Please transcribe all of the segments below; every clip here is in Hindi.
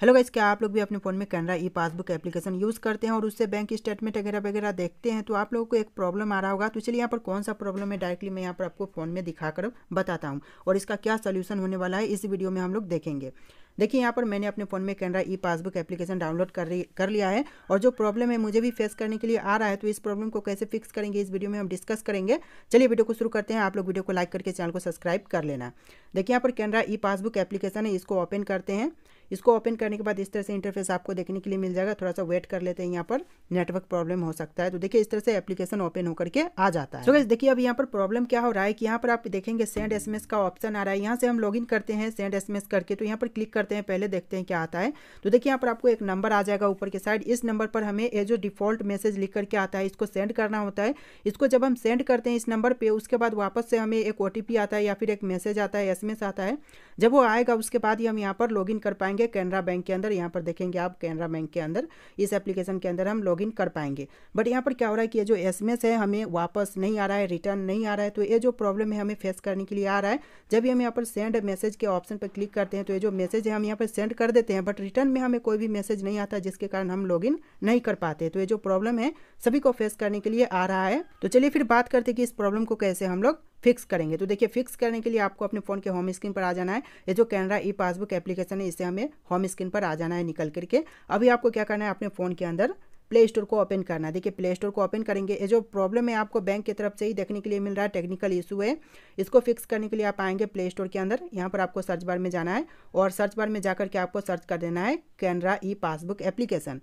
हेलो गाइस क्या आप लोग भी अपने फ़ोन में Canara e passbook application use करते हैं और उससे बैंक स्टेटमेंट वगैरह वगैरह देखते हैं तो आप लोगों को एक प्रॉब्लम आ रहा होगा तो चलिए यहाँ पर कौन सा प्रॉब्लम है डायरेक्टली मैं यहाँ पर आपको फ़ोन में दिखाकर बताता हूँ और इसका क्या सोल्यूशन होने वाला है इस वीडियो में हम लोग देखेंगे देखिए यहाँ पर मैंने अपने फ़ोन में Canara e passbook application download कर कर लिया है और जो प्रॉब्लम है मुझे भी फेस करने के लिए आ रहा है तो इस प्रॉब्लम को कैसे फिक्स करेंगे इस वीडियो में हम डिस्कस करेंगे चलिए वीडियो को शुरू करते हैं आप लोग वीडियो को लाइक करके चैनल को सब्सक्राइब कर लेना देखिए यहाँ पर कैनरा ई पासबुक एप्लीकेशन है इसको ओपन करते हैं इसको ओपन करने के बाद इस तरह से इंटरफेस आपको देखने के लिए मिल जाएगा थोड़ा सा वेट कर लेते हैं यहाँ पर नेटवर्क प्रॉब्लम हो सकता है तो देखिए इस तरह से एप्लीकेशन ओपन होकर के आ जाता है तो देखिए अब यहाँ पर प्रॉब्लम क्या हो रहा है कि यहाँ पर आप देखेंगे सेंड एसएमएस का ऑप्शन आ रहा है यहाँ से हम लॉग करते हैं सेंड एसएमएस करके तो यहाँ पर क्लिक करते हैं पहले देखते हैं क्या आता है तो देखिए यहाँ पर आपको एक नंबर आ जाएगा ऊपर के साइड इस नंबर पर हमें ये जो डिफॉल्ट मैसेज लिख करके आता है इसको सेंड करना होता है इसको जब हम सेंड करते हैं इस नंबर पर उसके बाद वापस से हमें एक ओ आता है या फिर एक मैसेज आता है एस आता है जब वो आएगा उसके बाद ही हम यहाँ पर लॉग कर पाएंगे जाएंगे कैनरा बैंक के अंदर यहाँ पर देखेंगे आप कैनरा बैंक के अंदर इस एप्लीकेशन के अंदर हम लॉग कर पाएंगे बट यहाँ पर क्या हो रहा है कि ये जो एस है हमें वापस नहीं आ रहा है रिटर्न नहीं आ रहा है तो ये जो प्रॉब्लम है हमें फेस करने के लिए आ रहा है जब हम यहाँ पर सेंड मैसेज के ऑप्शन पर क्लिक करते हैं तो ये जो मैसेज है हम यहाँ पर सेंड कर देते हैं बट रिटर्न में हमें कोई भी मैसेज नहीं आता जिसके कारण हम लॉग नहीं कर पाते तो ये जो प्रॉब्लम है सभी को फेस करने के लिए आ रहा है तो चलिए फिर बात करते हैं कि इस प्रॉब्लम को कैसे हम लोग फिक्स करेंगे तो देखिए फिक्स करने के लिए आपको अपने फ़ोन के होम स्क्रीन पर आ जाना है ये जो कैनरा ई पासबुक एप्लीकेशन है इसे हमें होम स्क्रीन पर आ जाना है निकल करके अभी आपको क्या करना है अपने फ़ोन के अंदर प्ले स्टोर को ओपन करना है देखिए प्ले स्टोर को ओपन करेंगे ये जो प्रॉब्लम है आपको बैंक की तरफ से ही देखने के लिए मिल रहा है टेक्निकल इशू है इसको फिक्स करने के लिए आप आएंगे प्ले स्टोर के अंदर यहाँ पर आपको सर्च बार में जाना है और सर्च बार में जाकर के आपको सर्च कर देना है कैनरा ई पासबुक एप्लीकेशन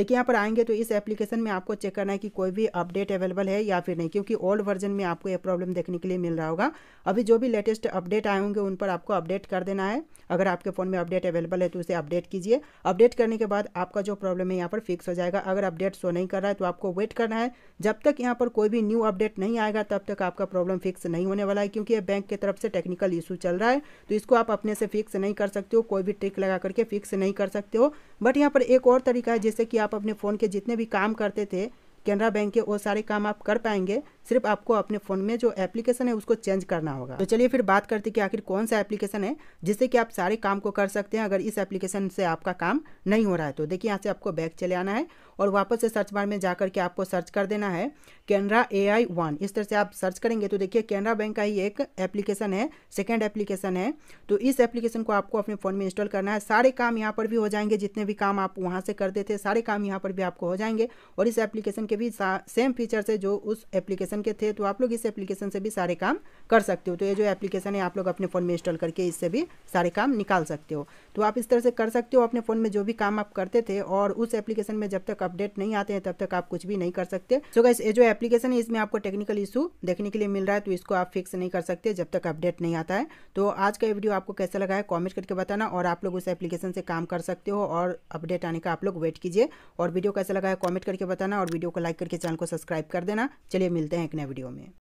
देखिए यहाँ पर आएंगे तो इस एप्लीकेशन में आपको चेक करना है कि कोई भी अपडेट अवेलेबल है या फिर नहीं क्योंकि ओल्ड वर्जन में आपको ये प्रॉब्लम देखने के लिए मिल रहा होगा अभी जो भी लेटेस्ट अपडेट आए होंगे उन पर आपको अपडेट कर देना है अगर आपके फ़ोन में अपडेट अवेलेबल है तो उसे अपडेट कीजिए अपडेट करने के बाद आपका जो प्रॉब्लम है यहाँ पर फिक्स हो जाएगा अगर अपडेट शो नहीं कर रहा है तो आपको वेट करना है जब तक यहाँ पर कोई भी न्यू अपडेट नहीं आएगा तब तक आपका प्रॉब्लम फिक्स नहीं होने वाला है क्योंकि बैंक की तरफ से टेक्निकल इशू चल रहा है तो इसको आप अपने से फिक्स नहीं कर सकते हो कोई भी ट्रिक लगा करके फिक्स नहीं कर सकते हो बट यहाँ पर एक और तरीका है जैसे कि आप आप अपने फ़ोन के जितने भी काम करते थे कैनरा बैंक के वो सारे काम आप कर पाएंगे सिर्फ आपको अपने फ़ोन में जो एप्लीकेशन है उसको चेंज करना होगा तो चलिए फिर बात करते हैं कि आखिर कौन सा एप्लीकेशन है जिससे कि आप सारे काम को कर सकते हैं अगर इस एप्लीकेशन से आपका काम नहीं हो रहा है तो देखिए यहाँ से आपको बैग चले आना है और वापस से सर्च बार में जाकर के आपको सर्च कर देना है कैनरा ए आई वन इस तरह से आप सर्च करेंगे तो देखिए कैनरा बैंक का ही एक एप्लीकेशन है सेकेंड एप्लीकेशन है तो इस एप्लीकेशन को आपको अपने फ़ोन में इंस्टॉल करना है सारे काम यहाँ पर भी हो जाएंगे जितने भी काम आप वहाँ से करते थे सारे काम यहाँ पर भी आपको हो जाएंगे और इस एप्लीकेशन के भी सेम फीचर्स है जो उस एप्लीकेशन एप्लीकेशन के थे तो आप लोग इस एप्लीकेशन से भी सारे काम कर सकते हो तो ये जो एप्लीकेशन है आप लोग अपने फ़ोन में इंस्टॉल करके इससे भी सारे काम निकाल सकते हो तो आप इस तरह से कर सकते हो अपने फ़ोन में जो भी काम आप करते थे और उस एप्लीकेशन में जब तक अपडेट नहीं आते हैं तब तक आप कुछ भी नहीं कर सकते सो गैस ये जो एप्लीकेशन है इसमें आपको टेक्निकल इशू देखने के लिए मिल रहा है तो इसको आप फिक्स नहीं कर सकते जब तक अपडेट नहीं आता है तो आज का वीडियो आपको कैसा लगा है कॉमेंट करके बताना और आप लोग उस एप्लीकेशन से काम कर सकते हो और अपडेट आने का आप लोग वेट कीजिए और वीडियो कैसा लगा है कॉमेंट करके बताना और वीडियो को लाइक करके चैनल को सब्सक्राइब कर देना चलिए मिलते हैं हैं एक नए वीडियो में